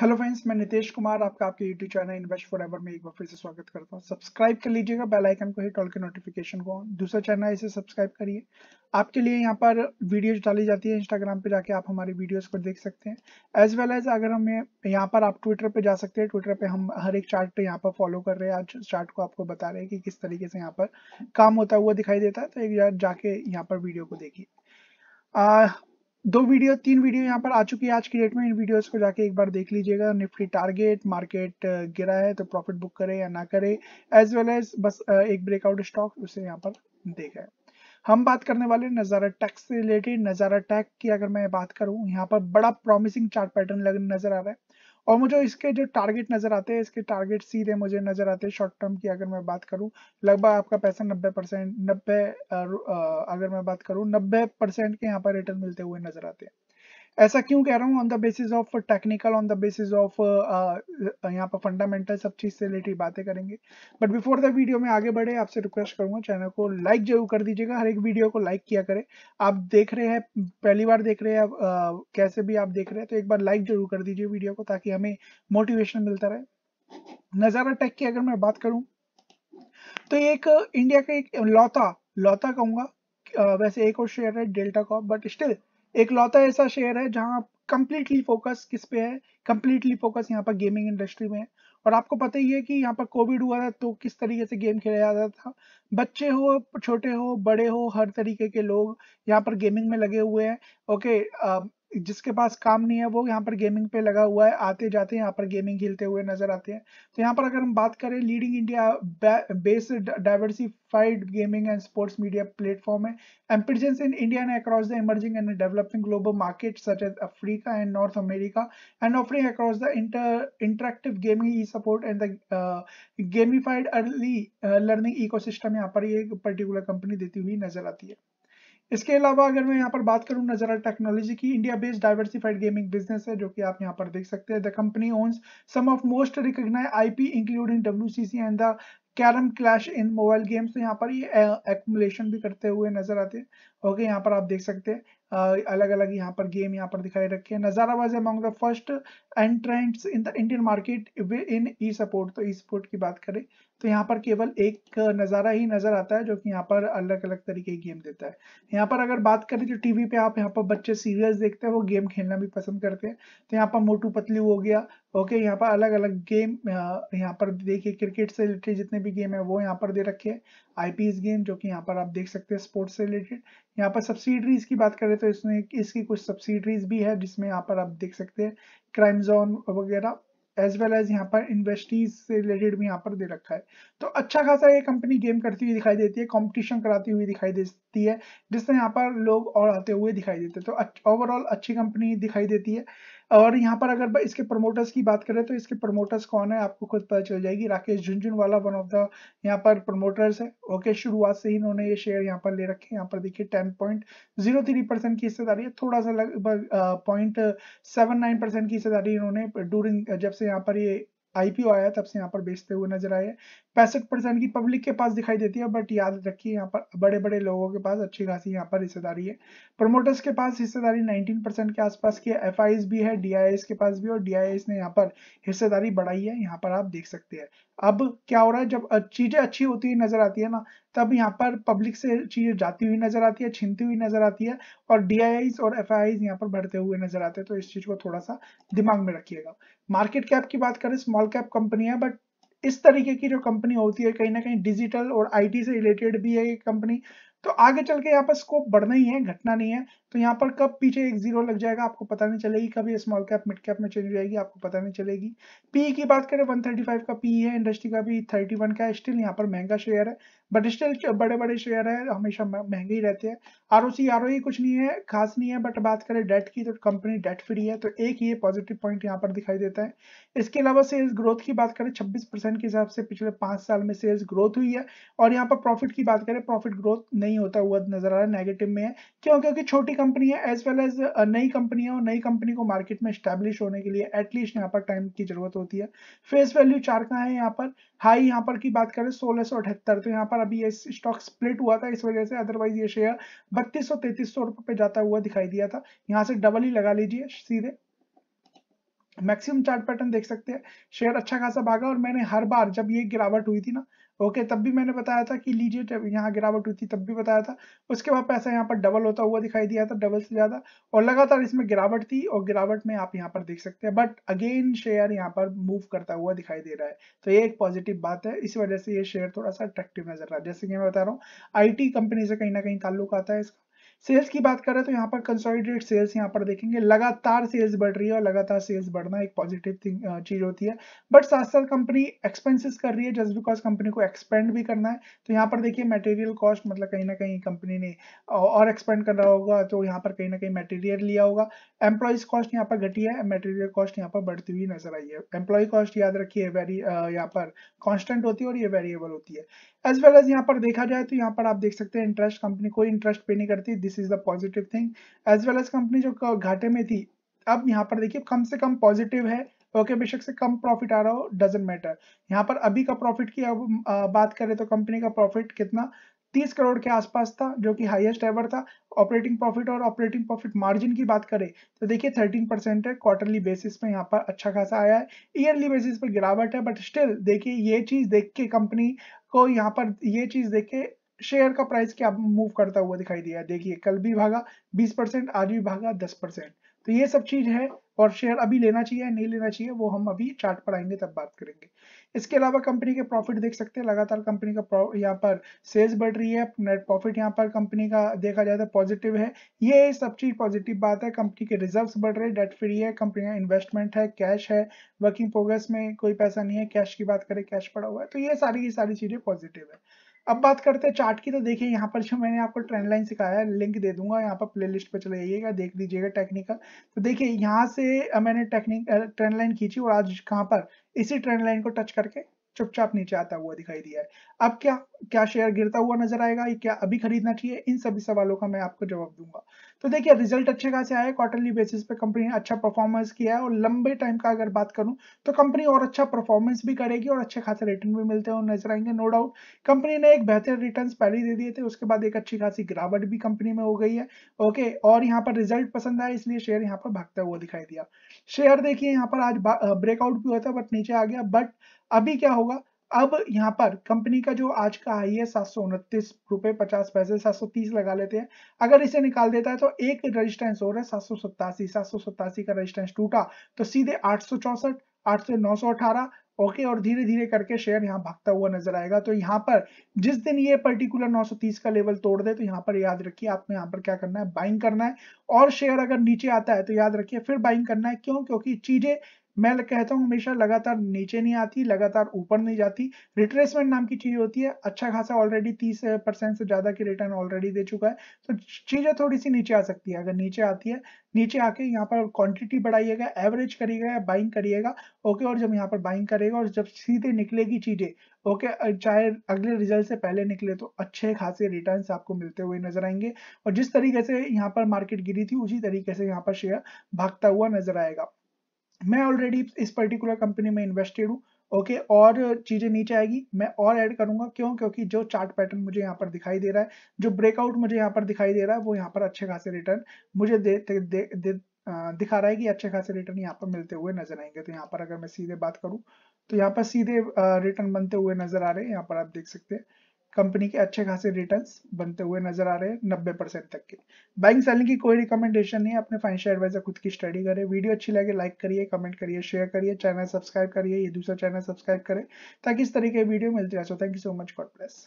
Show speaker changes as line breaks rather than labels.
hello friends मैं नितेश कुमार आपका आपके YouTube channel invest for ever में एक बार फिर से स्वागत करता हूं सब्सक्राइब कर लीजिएगा बेल आइकन को हिट ऑल के नोटिफिकेशन को दूसरा चैनल इसे सब्सक्राइब करिए आपके लिए यहाँ पर वीडियोज डाली जाती है इंस्टाग्राम पे जाके आप हमारे वीडियोज को देख सकते हैं एज वेल एज अगर हमें यहाँ पर आप ट्विटर पर जा सकते हैं ट्विटर पर हम हर एक चार्ट यहाँ पर फॉलो कर रहे हैं आज चार्ट को आपको बता रहे हैं कि किस तरीके से यहाँ पर काम होता हुआ दिखाई देता है तो एक जाके यहाँ पर वीडियो को देखिए दो वीडियो तीन वीडियो यहाँ पर आ चुकी है आज की डेट में इन वीडियोस को जाके एक बार देख लीजिएगा निफ्टी टारगेट मार्केट गिरा है तो प्रॉफिट बुक करे या ना करे एज वेल एज बस एक ब्रेकआउट स्टॉक उसे यहाँ पर देखा है हम बात करने वाले नज़ारा टैक्स से रिलेटेड नज़ारा टैक की अगर मैं बात करूं यहाँ पर बड़ा प्रॉमिसिंग चार्ट पैटर्न लग नजर आ रहा है और मुझे इसके जो टारगेट नज़र आते हैं इसके टारगेट सीधे मुझे नज़र आते हैं शॉर्ट टर्म की अगर मैं बात करूं लगभग आपका पैसा 90 परसेंट नब्बे अगर मैं बात करूं 90 परसेंट के यहाँ पर रिटर्न मिलते हुए नज़र आते हैं ऐसा क्यों कह रहा हूँ on the basis of technical on the basis of यहाँ पर फंडामेंटल सब चीज़ से रिलेटेड बातें करेंगे बट बिफोर द वीडियो में आगे बढ़े आपसे रिक्वेस्ट करूंगा चैनल को लाइक जरूर कर दीजिएगा हर एक वीडियो को लाइक किया करें आप देख रहे हैं पहली बार देख रहे हैं uh, कैसे भी आप देख रहे हैं तो एक बार लाइक जरूर कर दीजिए वीडियो को ताकि हमें मोटिवेशन मिलता रहे नज़ारा टेक की अगर मैं बात करूँ तो एक इंडिया का एक लौता लौता कहूंगा uh, वैसे एक और शेयर है डेल्टा कॉप बट स्टिल एक लौता ऐसा शेयर है जहां कंप्लीटली फोकस किस पे है कंप्लीटली फोकस यहाँ पर गेमिंग इंडस्ट्री में है और आपको पता ही है कि यहाँ पर कोविड हुआ था तो किस तरीके से गेम खेला जाता था बच्चे हो छोटे हो बड़े हो हर तरीके के लोग यहाँ पर गेमिंग में लगे हुए हैं ओके जिसके पास काम नहीं है वो यहाँ पर गेमिंग पे लगा हुआ है आते जाते हैं यहाँ पर गेमिंग खेलते हुए नजर आते हैं तो यहाँ पर अगर हम बात करें leading India based diversified gaming and sports media platform है एम्पिजेंस in India and across the emerging and developing global market such as Africa and North America and offering across the inter interactive gaming e sport and the gamified early learning ecosystem यहाँ पर ये particular company देती हुई नजर आती है इसके अलावा अगर मैं यहाँ पर बात करूँ नजरा टेक्नोलॉजी की India based diversified gaming business है जो कि आप यहाँ पर देख सकते हैं the company owns some of most recognise IP including WCC and the carrom clash in mobile games तो यहाँ पर ये एक्मुलेशन भी करते हुए नजर आते हैं ओके यहाँ पर आप देख सकते हैं अलग अलग यहाँ पर गेम यहाँ पर दिखाई रखे हैं Nazara was among the first entrants in the Indian market in e sport तो ई सपोर्ट की बात करें तो यहाँ पर केवल एक नज़ारा ही नज़र आता है जो कि यहाँ पर अलग अलग तरीके की गेम देता है यहाँ पर अगर बात करें तो टीवी पे आप यहाँ पर बच्चे सीरियल्स देखते हैं वो गेम खेलना भी पसंद करते हैं तो यहाँ पर मोटू पतलू हो गया ओके यहाँ पर अलग अलग गेम यहाँ पर देखिए क्रिकेट से रिलेटेड जितने भी गेम है वो यहाँ पर दे रखे हैं आईपीएस गेम जो कि यहाँ पर आप देख सकते हैं स्पोर्ट्स से रिलेटेड यहाँ पर सब्सिडरीज की बात करें तो इसमें इसकी कुछ सब्सिडरीज भी है जिसमें यहाँ पर आप देख सकते हैं क्राइम जोन वगैरह एज वेल एज यहाँ पर इन्वेस्टीज से रिलेटेड भी यहाँ पर दे रखा है तो अच्छा खासा ये कंपनी गेम करती हुई दिखाई देती है कॉम्पिटिशन कराती हुई दिखाई दे, सकती है जिससे यहाँ पर लोग और आते हुए दिखाई देते हैं तो ओवरऑल अच्छी कंपनी दिखाई देती है और यहाँ पर अगर इसके प्रमोटर्स की बात करें तो इसके प्रमोटर्स कौन है आपको खुद पता चल जाएगी Rakesh Jhunjhunwala one of the यहाँ पर प्रमोटर्स है ओके शुरुआत से ही इन्होंने ये शेयर यहाँ पर ले रखे हैं यहाँ पर देखिए ten point zero three percent की हिस्सेदारी है थोड़ा सा लगभग पॉइंट सेवन नाइन परसेंट की हिस्सेदारी इन्होंने ड्यूरिंग जब से यहाँ पर ये आईपीओ आया तब से यहाँ पर बेचते हुए नजर आए पैंसठ परसेंट की पब्लिक के पास दिखाई देती है बट याद रखिए यहाँ पर बड़े बड़े लोगों के पास अच्छी खासी यहाँ पर हिस्सेदारी है प्रमोटर्स के पास हिस्सेदारी 19 परसेंट के आसपास की एफ भी है डी के पास भी और डी ने यहाँ पर हिस्सेदारी बढ़ाई है यहाँ पर आप देख सकते हैं अब क्या हो रहा है जब चीजें अच्छी होती हुई नजर आती है ना तब यहाँ पर पब्लिक से चीजें जाती हुई नजर आती है छिनती हुई नजर आती है और डी और एफ आई यहाँ पर बढ़ते हुए नजर आते हैं तो इस चीज को थोड़ा सा दिमाग में रखिएगा मार्केट कैप की बात करें स्मॉल कैप कंपनी है बट इस तरीके की जो कंपनी होती है कहीं ना कहीं डिजिटल और आईटी से रिलेटेड भी है ये कंपनी तो आगे चल के यहाँ पर स्कोप बढ़ना ही है घटना नहीं है तो यहाँ पर कब पीछे एक जीरो लग जाएगा आपको पता नहीं चलेगी कभी स्मॉल कैप मिड कैप में चेंज हो जाएगी आपको पता नहीं चलेगी पी की बात करें 135 का पी है इंडस्ट्री का भी 31 का है स्टिल यहाँ पर महंगा शेयर है बट स्टिल बड़े बड़े शेयर है हमेशा महंगे ही रहते हैं R O C R O कुछ नहीं है खास नहीं है बट बात करें डेट की तो कंपनी डेट फ्री है तो एक ये पॉजिटिव पॉइंट यहाँ पर दिखाई देता है इसके अलावा सेल्स ग्रोथ की बात करें छब्बीस परसेंट के हिसाब से पिछले पांच साल में सेल्स ग्रोथ हुई है और यहाँ पर प्रॉफिट की बात करें प्रॉफिट ग्रोथ नहीं होता हुआ नजर आ रहा है नेगेटिव में है क्यों क्योंकि छोटी कंपनी है एज वेल एज नई कंपनी और नई कंपनी को मार्केट में स्टैब्लिश होने के लिए एटलीस्ट यहाँ पर टाइम की जरूरत होती है फेस वैल्यू चार का है यहाँ पर हाई यहाँ पर की बात करें सोलह सौ अठहत्तर तो यहाँ पर अभी ये स्टॉक स्प्लिट हुआ था इस वजह से अदरवाइज ये शेयर बत्तीस सौ तैतीस सौ रुपये पे जाता हुआ दिखाई दिया था यहाँ से डबल ही लगा लीजिए सीधे मैक्सिमम चार्ट पैटर्न देख सकते हैं शेयर अच्छा खासा भागा और मैंने हर बार जब ये गिरावट हुई थी ना ओके तब भी मैंने बताया था कि लीजिए यहाँ गिरावट हुई थी तब भी बताया था उसके बाद पैसा यहाँ पर डबल होता हुआ दिखाई दिया था डबल से ज्यादा और लगातार इसमें गिरावट थी और गिरावट में आप यहाँ पर देख सकते हैं बट अगेन शेयर यहाँ पर मूव करता हुआ दिखाई दे रहा है तो ये एक पॉजिटिव बात है इस वजह से ये शेयर थोड़ा सा अट्रैक्टिव नजर रहा है जैसे कि मैं बता रहा हूँ आई कंपनी से कहीं ना कहीं ताल्लुक आता है इसका सेल्स की बात करें तो यहाँ पर कंसोलिडेट सेल्स यहाँ पर देखेंगे लगातार सेल्स बढ़ रही है और लगातार सेल्स बढ़ना एक पॉजिटिव थिंग चीज होती है बट साथ साथ कंपनी एक्सपेंसेस कर रही है जस्ट बिकॉज कंपनी को एक्सपेंड भी करना है तो यहाँ पर देखिए मटेरियल कॉस्ट मतलब कहीं ना कहीं कंपनी ने और एक्सपेंड कर रहा होगा तो यहाँ पर कहीं ना कहीं मटेरियल लिया होगा एम्प्लॉयज कॉस्ट यहाँ पर घटी है मटेरियल कॉस्ट यहाँ पर बढ़ती हुई नजर आई है एम्प्लॉय कॉस्ट याद रखिए वेरी यहाँ पर कॉन्स्टेंट होती है और ये वेरिएबल होती है एज वेल एज यहाँ पर देखा जाए तो यहाँ पर आप देख सकते हैं इंटरेस्ट कंपनी कोई इंटरेस्ट पे नहीं करती this is the positive thing as well as company जो घाटे में थी अब यहाँ पर देखिए कम से कम पॉजिटिव है ओके okay, बेशक से कम प्रॉफिट आ रहा हो डजेंट मैटर यहाँ पर अभी का प्रॉफिट की अब बात करें तो कंपनी का प्रॉफिट कितना 30 करोड़ के आसपास था जो कि हाईएस्ट एवर था ऑपरेटिंग प्रॉफिट और ऑपरेटिंग प्रॉफिट मार्जिन की बात करें तो देखिए 13 परसेंट है क्वार्टरली बेसिस पे यहाँ पर अच्छा खासा आया है ईयरली बेसिस पर गिरावट है बट स्टिल देखिए ये चीज़ देख के कंपनी को यहाँ पर ये चीज़ देख के शेयर का प्राइस क्या मूव करता हुआ दिखाई दिया देखिए कल भी भागा 20 परसेंट आज भी भागा 10 परसेंट तो ये सब चीज है और शेयर अभी लेना चाहिए नहीं लेना चाहिए वो हम अभी चार्ट पर आएंगे तब बात करेंगे इसके अलावा कंपनी के प्रॉफिट देख सकते हैं लगातार कंपनी का यहाँ पर सेल्स बढ़ रही है नेट प्रॉफिट यहाँ पर कंपनी का देखा जाए तो पॉजिटिव है ये सब चीज पॉजिटिव बात है कंपनी के रिजर्व्स बढ़ रहे डेट फ्री है कंपनी का इन्वेस्टमेंट है कैश है वर्किंग प्रोग्रेस में कोई पैसा नहीं है कैश की बात करें कैश पड़ा हुआ है तो ये सारी की सारी चीजें पॉजिटिव है अब बात करते हैं चार्ट की तो देखिए यहाँ पर जो मैंने आपको ट्रेंड लाइन सिखाया है लिंक दे दूंगा यहाँ पर प्लेलिस्ट पर चले जाइएगा देख लीजिएगा टेक्निकल तो देखिए यहाँ से मैंने टेक्निक ट्रेंड लाइन खींची और आज कहाँ पर इसी ट्रेंड लाइन को टच करके चुपचाप नीचे आता हुआ दिखाई दिया है अब क्या क्या शेयर गिरता हुआ नजर आएगा क्या अभी खरीदना चाहिए इन सभी सवालों का मैं आपको जवाब दूंगा तो देखिए रिजल्ट अच्छे खासे आए क्वार्टरली बेसिस पे कंपनी ने अच्छा परफॉर्मेंस किया है और लंबे टाइम का अगर बात करूं तो कंपनी और अच्छा परफॉर्मेंस भी करेगी और अच्छे खासे रिटर्न भी मिलते हुए नजर आएंगे नो डाउट कंपनी ने एक बेहतर रिटर्न पहले दे दिए थे उसके बाद एक अच्छी खासी गिरावट भी कंपनी में हो गई है ओके और यहाँ पर रिजल्ट पसंद आया इसलिए शेयर यहाँ पर भागता हुआ दिखाई दिया शेयर देखिए यहाँ पर आज ब्रेकआउट भी हुआ था बट नीचे आ गया बट अभी क्या होगा अब यहाँ पर कंपनी का जो आज का आई है सात सौ उनतीस रुपए पचास पैसे सात सौ तीस लगा लेते हैं अगर इसे निकाल देता है तो एक रेजिस्टेंस और है सात सौ सत्तासी सात सौ सत्तासी का रेजिस्टेंस टूटा तो सीधे आठ सौ चौसठ आठ सौ नौ सौ अठारह ओके और धीरे धीरे करके शेयर यहाँ भागता हुआ नजर आएगा तो यहाँ पर जिस दिन ये पर्टिकुलर 930 का लेवल तोड़ दे तो यहाँ पर याद रखिए आपको यहाँ पर क्या करना है बाइंग करना है और शेयर अगर नीचे आता है तो याद रखिए फिर बाइंग करना है क्यों क्योंकि चीजें मैं कहता हूँ हमेशा लगातार नीचे नहीं आती लगातार ऊपर नहीं जाती रिट्रेसमेंट नाम की चीज होती है अच्छा खासा ऑलरेडी तीस परसेंट से ज्यादा की रिटर्न ऑलरेडी दे चुका है तो चीजें थोड़ी सी नीचे आ सकती है अगर नीचे आती है नीचे आके यहाँ पर क्वांटिटी बढ़ाइएगा एवरेज करिएगा बाइंग करिएगा ओके और जब यहाँ पर बाइंग करेगा और जब सीधे निकलेगी चीजें ओके चाहे अगले रिजल्ट से पहले निकले तो अच्छे खासे रिटर्न आपको मिलते हुए नजर आएंगे और जिस तरीके से यहाँ पर मार्केट गिरी थी उसी तरीके से यहाँ पर शेयर भागता हुआ नजर आएगा मैं ऑलरेडी इस पर्टिकुलर कंपनी में इन्वेस्टेड हूँ ओके okay, और चीज़ें नीचे आएगी मैं और ऐड करूंगा क्यों क्योंकि जो चार्ट पैटर्न मुझे यहाँ पर दिखाई दे रहा है जो ब्रेकआउट मुझे यहाँ पर दिखाई दे रहा है वो यहाँ पर अच्छे खासे रिटर्न मुझे दे, दे, दे, दे दिखा रहा है कि अच्छे खासे रिटर्न यहाँ पर मिलते हुए नजर आएंगे तो यहाँ पर अगर मैं सीधे बात करूँ तो यहाँ पर सीधे रिटर्न बनते हुए नजर आ रहे हैं यहाँ पर आप देख सकते हैं कंपनी के अच्छे खासे रिटर्न बनते हुए नजर आ रहे हैं नब्बे परसेंट तक के बाइंग सेलिंग की कोई रिकमेंडेशन नहीं है अपने फाइनेंशियल एडवाइजर खुद की स्टडी करें वीडियो अच्छी लगे लाइक करिए कमेंट करिए शेयर करिए चैनल सब्सक्राइब करिए ये दूसरा चैनल सब्सक्राइब करें ताकि इस तरीके की वीडियो मिलती रहे so thank you so much God bless